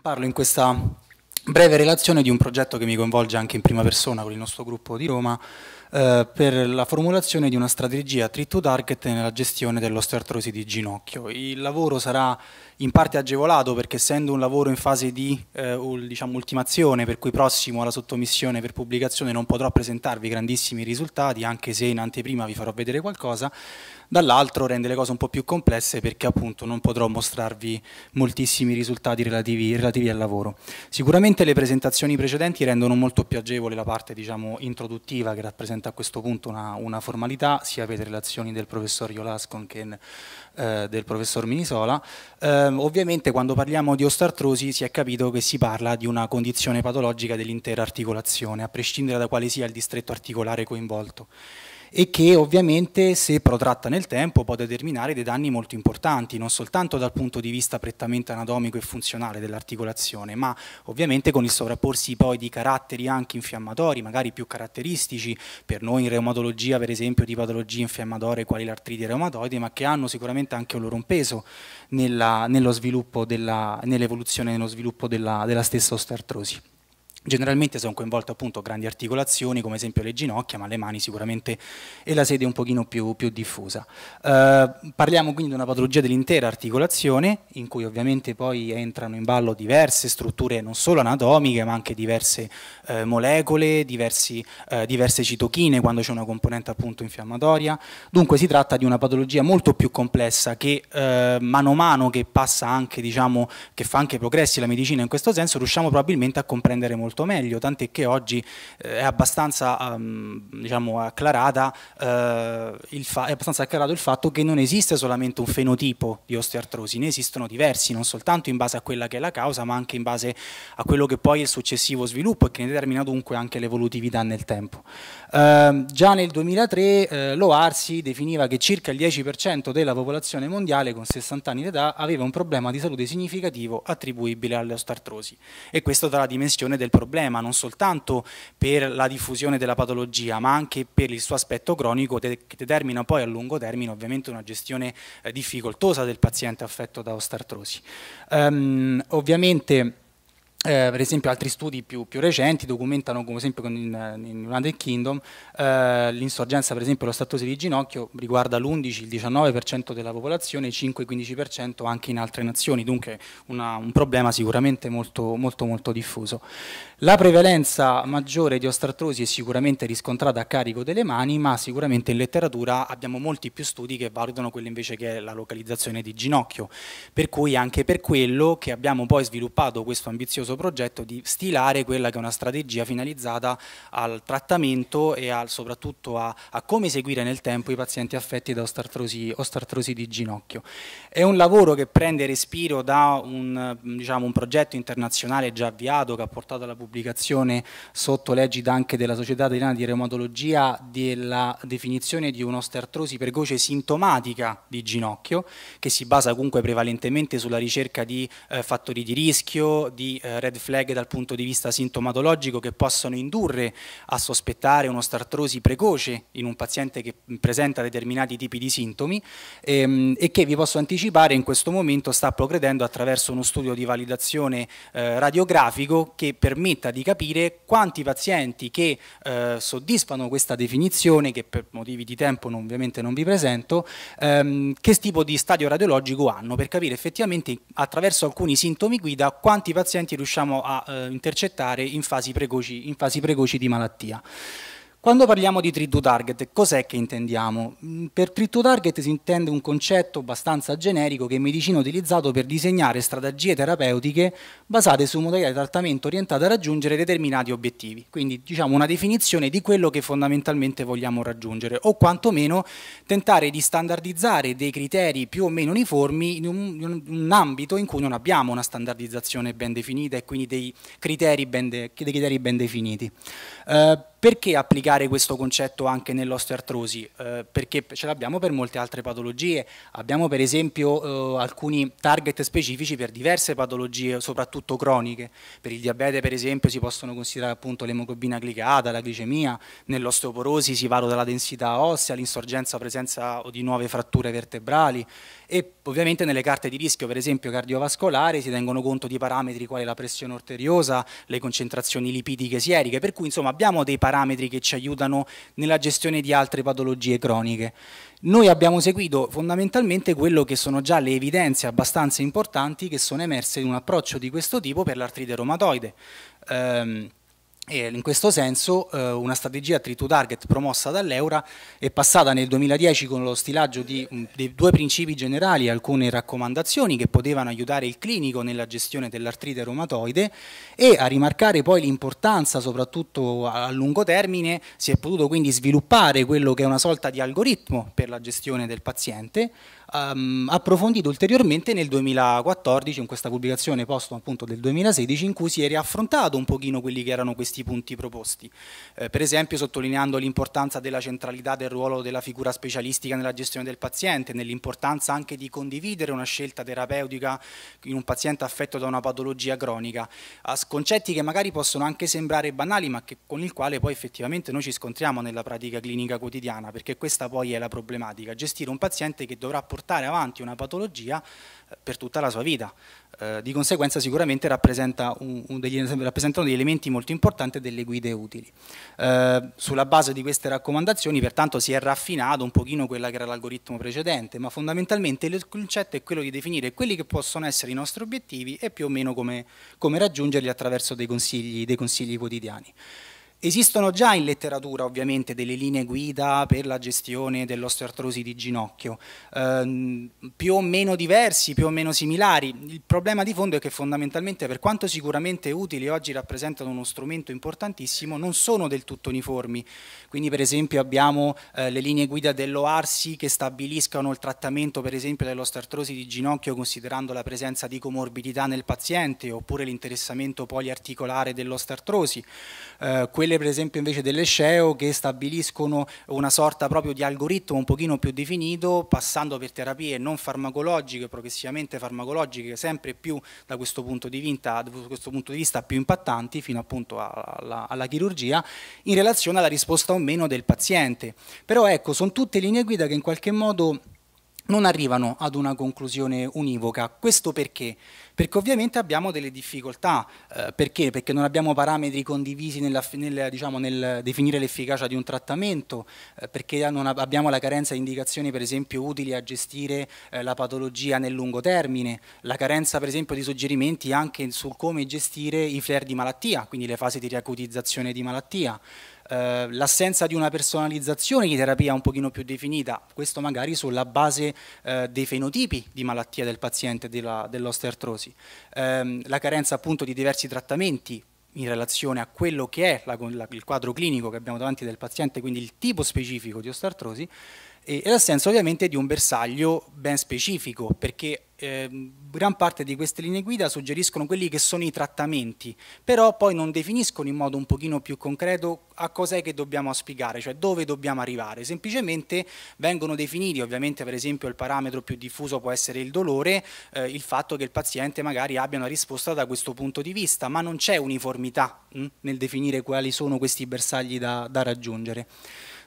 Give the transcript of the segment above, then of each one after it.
Parlo in questa breve relazione di un progetto che mi coinvolge anche in prima persona con il nostro gruppo di Roma eh, per la formulazione di una strategia treat to target nella gestione dell'osteoartrosi di ginocchio. Il lavoro sarà in parte agevolato perché essendo un lavoro in fase di eh, diciamo, ultimazione, per cui prossimo alla sottomissione per pubblicazione non potrò presentarvi grandissimi risultati, anche se in anteprima vi farò vedere qualcosa, dall'altro rende le cose un po' più complesse perché appunto non potrò mostrarvi moltissimi risultati relativi, relativi al lavoro. Sicuramente le presentazioni precedenti rendono molto più agevole la parte diciamo, introduttiva che rappresenta a questo punto una, una formalità sia per le relazioni del professor Iolascon che eh, del professor Minisola. Eh, ovviamente quando parliamo di ostartrosi si è capito che si parla di una condizione patologica dell'intera articolazione, a prescindere da quale sia il distretto articolare coinvolto e che ovviamente se protratta nel tempo può determinare dei danni molto importanti, non soltanto dal punto di vista prettamente anatomico e funzionale dell'articolazione, ma ovviamente con il sovrapporsi poi di caratteri anche infiammatori, magari più caratteristici per noi in reumatologia, per esempio di patologie infiammatorie quali l'artrite reumatoide, ma che hanno sicuramente anche un loro peso nell'evoluzione e nello sviluppo della, della stessa osteartrosi. Generalmente sono coinvolte appunto grandi articolazioni come esempio le ginocchia, ma le mani sicuramente e la sede un pochino più, più diffusa. Eh, parliamo quindi di una patologia dell'intera articolazione in cui ovviamente poi entrano in ballo diverse strutture non solo anatomiche ma anche diverse eh, molecole, diversi, eh, diverse citochine quando c'è una componente appunto infiammatoria. Dunque si tratta di una patologia molto più complessa che eh, mano a mano che passa anche, diciamo, che fa anche progressi la medicina in questo senso, riusciamo probabilmente a comprendere molto molto meglio, tant'è che oggi eh, è abbastanza um, diciamo, acclarata, uh, il fa- è abbastanza acclarato il fatto che non esiste solamente un fenotipo di osteoartrosi, ne esistono diversi, non soltanto in base a quella che è la causa, ma anche in base a quello che poi è il successivo sviluppo e che ne determina dunque anche l'evolutività nel tempo. Uh, già nel 2003 uh, l'OARSI definiva che circa il 10% della popolazione mondiale con 60 anni di età aveva un problema di salute significativo attribuibile alle all'osteoartrosi e questo dalla dimensione del problema, non soltanto per la diffusione della patologia, ma anche per il suo aspetto cronico che determina poi a lungo termine ovviamente una gestione eh, difficoltosa del paziente affetto da ostartrosi. Um, ehm, ovviamente eh, per esempio altri studi più, più, recenti documentano, come esempio in, in United Kingdom, eh, l'insorgenza per esempio dello di ginocchio riguarda l'11, 19% della popolazione, 5-15% anche in altre nazioni, dunque una, un problema sicuramente molto, molto, molto diffuso. La prevalenza maggiore di osteoartrosi è sicuramente riscontrata a carico delle mani, ma sicuramente in letteratura abbiamo molti più studi che valutano quella invece che è la localizzazione di ginocchio, per cui anche per quello che abbiamo poi sviluppato questo ambizioso progetto di stilare quella che è una strategia finalizzata al trattamento e al, soprattutto a, a, come seguire nel tempo i pazienti affetti da ostartrosi, ostartrosi di ginocchio. È un lavoro che prende respiro da un, diciamo, un progetto internazionale già avviato che ha portato alla pubblicazione sotto legida anche della Società Italiana di Reumatologia della definizione di un'ostartrosi precoce sintomatica di ginocchio che si basa comunque prevalentemente sulla ricerca di eh, fattori di rischio, di eh, red flag dal punto di vista sintomatologico che possono indurre a sospettare un'ostartrosi precoce in un paziente che presenta determinati tipi di sintomi ehm, e che vi posso anticipare in questo momento sta progredendo attraverso uno studio di validazione eh, radiografico che permetta di capire quanti pazienti che eh, soddisfano questa definizione, che per motivi di tempo non, ovviamente non vi presento, ehm, che tipo di stadio radiologico hanno per capire effettivamente attraverso alcuni sintomi guida quanti pazienti riusciranno riusciamo a eh, intercettare in fasi, precoci, in fasi precoci di malattia. Quando parliamo di tree to target, cos'è che intendiamo? Mm, per tree to target si intende un concetto abbastanza generico che in medicina è utilizzato per disegnare strategie terapeutiche basate su modalità di trattamento orientate a raggiungere determinati obiettivi. Quindi diciamo una definizione di quello che fondamentalmente vogliamo raggiungere o quantomeno tentare di standardizzare dei criteri più o meno uniformi in un, in un ambito in cui non abbiamo una standardizzazione ben definita e quindi dei criteri ben, de, dei criteri ben definiti. Uh, perché applicare questo concetto anche nell'osteoartrosi? Eh, perché ce l'abbiamo per molte altre patologie, abbiamo per esempio eh, alcuni target specifici per diverse patologie, soprattutto croniche, per il diabete per esempio si possono considerare appunto l'emoglobina glicata, la glicemia, nell'osteoporosi si valuta la densità ossea, l'insorgenza o presenza di nuove fratture vertebrali e ovviamente nelle carte di rischio per esempio cardiovascolare si tengono conto di parametri quali la pressione arteriosa, le concentrazioni lipidiche sieriche, per cui insomma abbiamo dei parametri parametri che ci aiutano nella gestione di altre patologie croniche. Noi abbiamo seguito fondamentalmente quello che sono già le evidenze abbastanza importanti che sono emerse in un approccio di questo tipo per l'artrite reumatoide. Ehm, in questo senso eh, una strategia tree to target promossa dall'Eura è passata nel 2010 con lo stilaggio di, mm, di due principi generali e alcune raccomandazioni che potevano aiutare il clinico nella gestione dell'artrite reumatoide e a rimarcare poi l'importanza soprattutto a lungo termine si è potuto quindi sviluppare quello che è una sorta di algoritmo per la gestione del paziente Um, approfondito ulteriormente nel 2014 in questa pubblicazione post appunto del 2016 in cui si è riaffrontato un pochino quelli che erano questi questi punti proposti. Eh, per esempio sottolineando l'importanza della centralità del ruolo della figura specialistica nella gestione del paziente, nell'importanza anche di condividere una scelta terapeutica in un paziente affetto da una patologia cronica, a concetti che magari possono anche sembrare banali ma che, con il quale poi effettivamente noi ci scontriamo nella pratica clinica quotidiana, perché questa poi è la problematica, gestire un paziente che dovrà portare avanti una patologia eh, per tutta la sua vita. Eh, di conseguenza sicuramente rappresenta un, un degli, rappresentano degli elementi molto importanti e delle guide utili. Eh, sulla base di queste raccomandazioni pertanto si è raffinato un pochino quella che era l'algoritmo precedente, ma fondamentalmente il concetto è quello di definire quelli che possono essere i nostri obiettivi e più o meno come, come raggiungerli attraverso dei consigli, dei consigli quotidiani. Esistono già in letteratura ovviamente delle linee guida per la gestione dell'osteoartrosi di ginocchio, ehm, più o meno diversi, più o meno similari. Il problema di fondo è che fondamentalmente per quanto sicuramente utili oggi rappresentano uno strumento importantissimo, non sono del tutto uniformi. Quindi per esempio abbiamo eh, le linee guida dell'OARSI che stabiliscono il trattamento per esempio dell'osteoartrosi di ginocchio considerando la presenza di comorbidità nel paziente oppure l'interessamento poliarticolare dell'osteoartrosi. Eh, quelle per esempio invece delle SEO che stabiliscono una sorta proprio di algoritmo un pochino più definito, passando per terapie non farmacologiche, progressivamente farmacologiche, sempre più da questo punto di vista, punto di vista più impattanti, fino appunto alla, alla chirurgia, in relazione alla risposta o meno del paziente. Però ecco, sono tutte linee guida che in qualche modo non arrivano ad una conclusione univoca. Questo perché? perché ovviamente abbiamo delle difficoltà, eh, perché? Perché non abbiamo parametri condivisi nella, nel, diciamo, nel, definire l'efficacia di un trattamento, eh, perché non abbiamo la carenza di indicazioni per esempio utili a gestire eh, la patologia nel lungo termine, la carenza per esempio di suggerimenti anche su come gestire i flare di malattia, quindi le fasi di riacutizzazione di malattia eh, l'assenza di una personalizzazione di terapia un pochino più definita, questo magari sulla base eh, dei fenotipi di malattia del paziente dell'osteartrosi diagnosi, ehm, la carenza appunto di diversi trattamenti in relazione a quello che è la, la, il quadro clinico che abbiamo davanti del paziente, quindi il tipo specifico di ostartrosi, e l'assenza ovviamente di un bersaglio ben specifico, perché eh, gran parte di queste linee guida suggeriscono quelli che sono i trattamenti, però poi non definiscono in modo un pochino più concreto a cos'è che dobbiamo spiegare, cioè dove dobbiamo arrivare. Semplicemente vengono definiti, ovviamente per esempio il parametro più diffuso può essere il dolore, eh, il fatto che il paziente magari abbia una risposta da questo punto di vista, ma non c'è uniformità mh, hm, nel definire quali sono questi bersagli da, da raggiungere.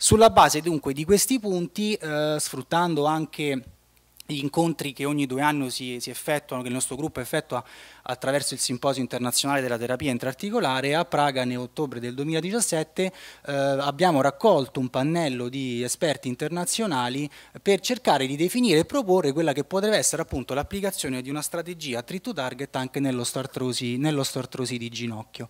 Sulla base dunque di questi punti, eh, sfruttando anche gli incontri che ogni due anni si, si, effettuano, che il nostro gruppo effettua attraverso il Simposio internazionale della terapia intraarticolare, a Praga nel ottobre del 2017 eh, abbiamo raccolto un pannello di esperti internazionali per cercare di definire e proporre quella che potrebbe essere appunto l'applicazione di una strategia tree to target anche nell'ostartrosi, nell'ostartrosi di ginocchio.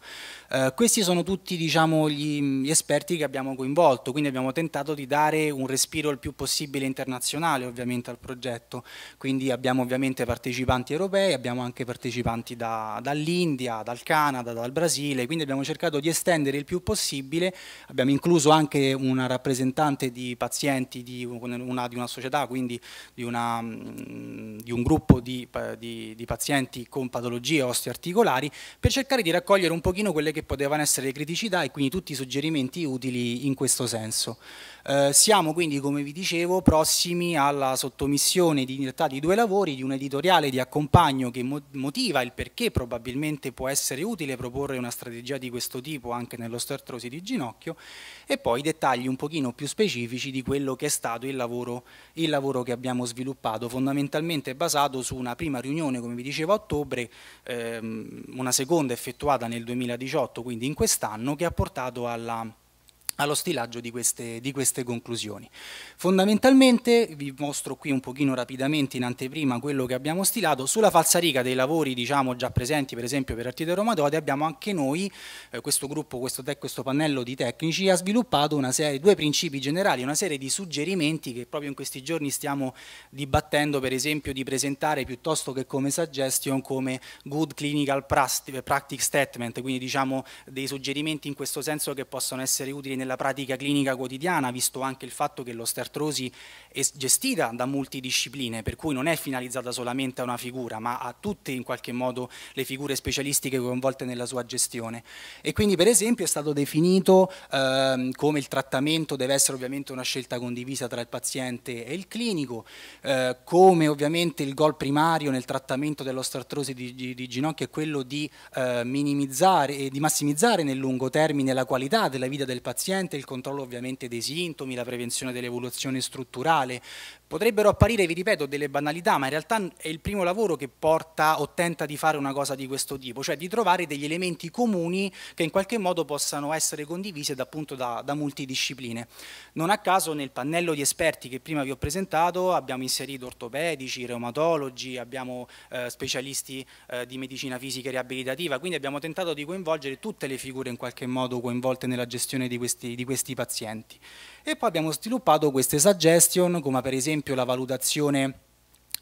Eh, questi sono tutti diciamo, gli, gli esperti che abbiamo coinvolto, quindi abbiamo tentato di dare un respiro il più possibile internazionale ovviamente al progetto progetto. Quindi abbiamo ovviamente partecipanti europei, abbiamo anche partecipanti da, dall'India, dal Canada, dal Brasile, quindi abbiamo cercato di estendere il più possibile, abbiamo incluso anche una rappresentante di pazienti di una, di una società, quindi di, una, mm, di un gruppo di, di, pazienti con patologie osteoarticolari, per cercare di raccogliere un pochino quelle che potevano essere le criticità e quindi tutti i suggerimenti utili in questo senso. Eh, siamo quindi, come vi dicevo, prossimi alla sottomissione riunione di, in realtà di due lavori, di un editoriale di accompagno che mo motiva il perché probabilmente può essere utile proporre una strategia di questo tipo anche nello stertrosi di ginocchio e poi dettagli un pochino più specifici di quello che è stato il lavoro, il lavoro che abbiamo sviluppato, fondamentalmente basato su una prima riunione, come vi dicevo a ottobre, ehm, una seconda effettuata nel 2018, quindi in quest'anno, che ha portato alla allo stilaggio di queste, di queste, conclusioni. Fondamentalmente vi mostro qui un pochino rapidamente in anteprima quello che abbiamo stilato, sulla falsariga dei lavori diciamo, già presenti per esempio per Artite Romatode abbiamo anche noi, eh, questo gruppo, questo, questo, pannello di tecnici ha sviluppato serie, due principi generali, una serie di suggerimenti che proprio in questi giorni stiamo dibattendo per esempio di presentare piuttosto che come suggestion come good clinical practice statement, quindi diciamo dei suggerimenti in questo senso che possono essere utili nella nella pratica clinica quotidiana, visto anche il fatto che l'osteartrosi è gestita da multidiscipline, per cui non è finalizzata solamente a una figura, ma a tutte in qualche modo le figure specialistiche coinvolte nella sua gestione. E quindi per esempio è stato definito ehm, come il trattamento deve essere ovviamente una scelta condivisa tra il paziente e il clinico, eh, come ovviamente il goal primario nel trattamento dell'osteartrosi di, di, di ginocchio è quello di eh, minimizzare e di massimizzare nel lungo termine la qualità della vita del paziente paziente, il controllo ovviamente dei sintomi, la prevenzione dell'evoluzione strutturale, Potrebbero apparire, vi ripeto, delle banalità, ma in realtà è il primo lavoro che porta o tenta di fare una cosa di questo tipo, cioè di trovare degli elementi comuni che in qualche modo possano essere condivisi da, appunto da, da multidiscipline. Non a caso nel pannello di esperti che prima vi ho presentato abbiamo inserito ortopedici, reumatologi, abbiamo eh, specialisti eh, di medicina fisica e riabilitativa, quindi abbiamo tentato di coinvolgere tutte le figure in qualche modo coinvolte nella gestione di questi, di questi pazienti. E poi abbiamo sviluppato queste suggestion, come per esempio esempio la valutazione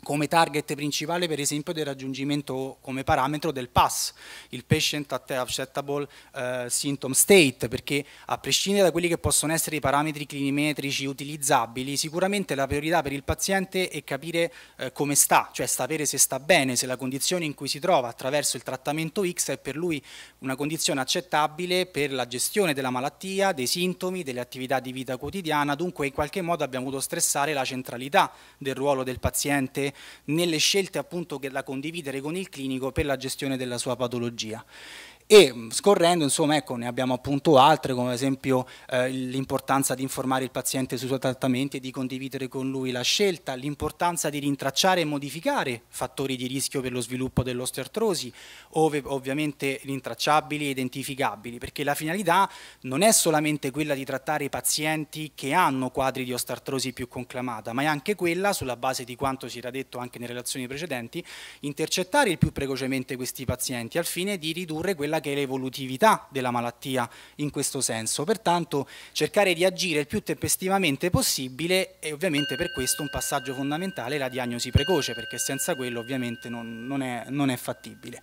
come target principale per esempio del raggiungimento come parametro del PAS, il Patient Acceptable uh, Symptom State, perché a prescindere da quelli che possono essere i parametri clinimetrici utilizzabili, sicuramente la priorità per il paziente è capire uh, come sta, cioè sapere se sta bene, se la condizione in cui si trova attraverso il trattamento X è per lui una condizione accettabile per la gestione della malattia, dei sintomi, delle attività di vita quotidiana, dunque in qualche modo abbiamo dovuto stressare la centralità del ruolo del paziente nelle scelte appunto che da condividere con il clinico per la gestione della sua patologia. E mm, scorrendo, insomma, ecco, ne abbiamo appunto altre, come ad esempio eh, l'importanza di informare il paziente sui suoi trattamenti e di condividere con lui la scelta, l'importanza di rintracciare e modificare fattori di rischio per lo sviluppo dell'osteoartrosi, ov ovviamente rintracciabili e identificabili, perché la finalità non è solamente quella di trattare i pazienti che hanno quadri di osteoartrosi più conclamata, ma è anche quella, sulla base di quanto si era detto anche nelle relazioni precedenti, intercettare il più precocemente questi pazienti al fine di ridurre quella quella che è l'evolutività della malattia in questo senso. Pertanto cercare di agire il più tempestivamente possibile è ovviamente per questo un passaggio fondamentale la diagnosi precoce, perché senza quello ovviamente non, non, è, non è fattibile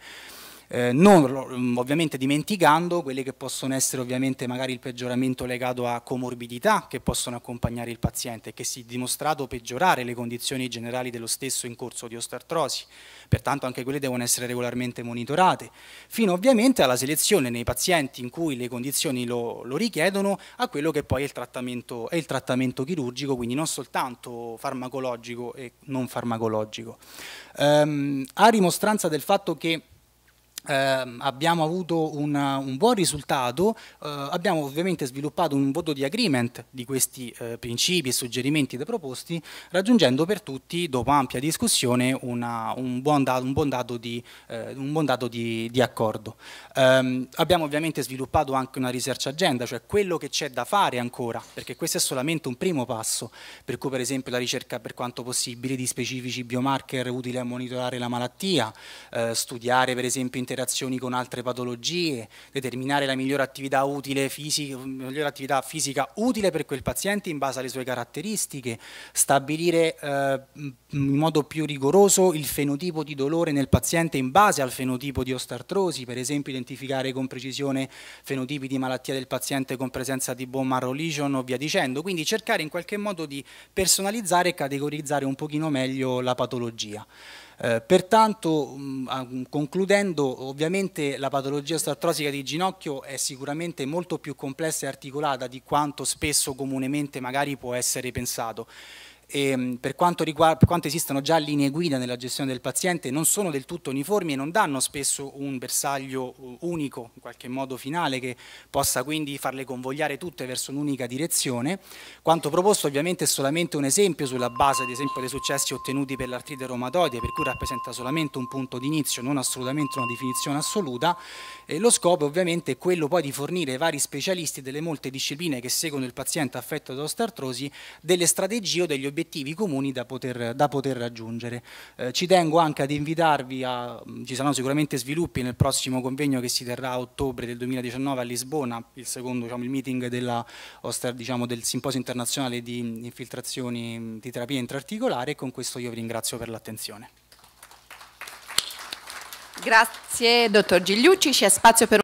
eh, non mm, ovviamente dimenticando quelli che possono essere ovviamente magari il peggioramento legato a comorbidità che possono accompagnare il paziente e che si è dimostrato peggiorare le condizioni generali dello stesso in corso di osteartrosi, pertanto anche quelle devono essere regolarmente monitorate, fino ovviamente alla selezione nei pazienti in cui le condizioni lo, lo richiedono a quello che poi è il trattamento, è il trattamento chirurgico, quindi non soltanto farmacologico e non farmacologico. Um, a rimostranza del fatto che Uh, abbiamo avuto una, un buon risultato, uh, abbiamo ovviamente sviluppato un voto di agreement di questi uh, principi e suggerimenti da proposti, raggiungendo per tutti, dopo ampia discussione, una, un, buon dato, un, buon dato, di, eh, un buon dato di, di accordo. Um, abbiamo ovviamente sviluppato anche una research agenda, cioè quello che c'è da fare ancora, perché questo è solamente un primo passo, per cui per esempio la ricerca per quanto possibile di specifici biomarker utili a monitorare la malattia, studiare per esempio interazioni con altre patologie, determinare la migliore attività, fisica, migliore attività fisica utile per quel paziente in base alle sue caratteristiche, stabilire eh, in modo più rigoroso il fenotipo di dolore nel paziente in base al fenotipo di ostartrosi, per esempio identificare con precisione fenotipi di malattia del paziente con presenza di bone marrow lesion o via dicendo, quindi cercare in qualche modo di personalizzare e categorizzare un pochino meglio la patologia. Eh, pertanto, mh, mm, mm, concludendo, ovviamente la patologia osteoartrosica di ginocchio è sicuramente molto più complessa e articolata di quanto spesso comunemente magari può essere pensato ehm, per, quanto riguarda, per quanto esistano già linee guida nella gestione del paziente, non sono del tutto uniformi e non danno spesso un bersaglio unico, in qualche modo finale, che possa quindi farle convogliare tutte verso un'unica direzione. Quanto proposto ovviamente è solamente un esempio sulla base, ad esempio, dei successi ottenuti per l'artrite reumatoide, per cui rappresenta solamente un punto di inizio, non assolutamente una definizione assoluta. E lo scopo ovviamente è quello poi di fornire ai vari specialisti delle molte discipline che seguono il paziente affetto da osteartrosi delle strategie o degli obiettivi obiettivi comuni da poter, da poter raggiungere. Eh, ci tengo anche ad invitarvi, a, mm, ci saranno sicuramente sviluppi nel prossimo convegno che si terrà a ottobre del 2019 a Lisbona, il secondo diciamo, il meeting della, diciamo, del simposio internazionale di infiltrazioni mm, di terapia intraarticolare e con questo io vi ringrazio per l'attenzione. Grazie dottor Gigliucci, c'è spazio per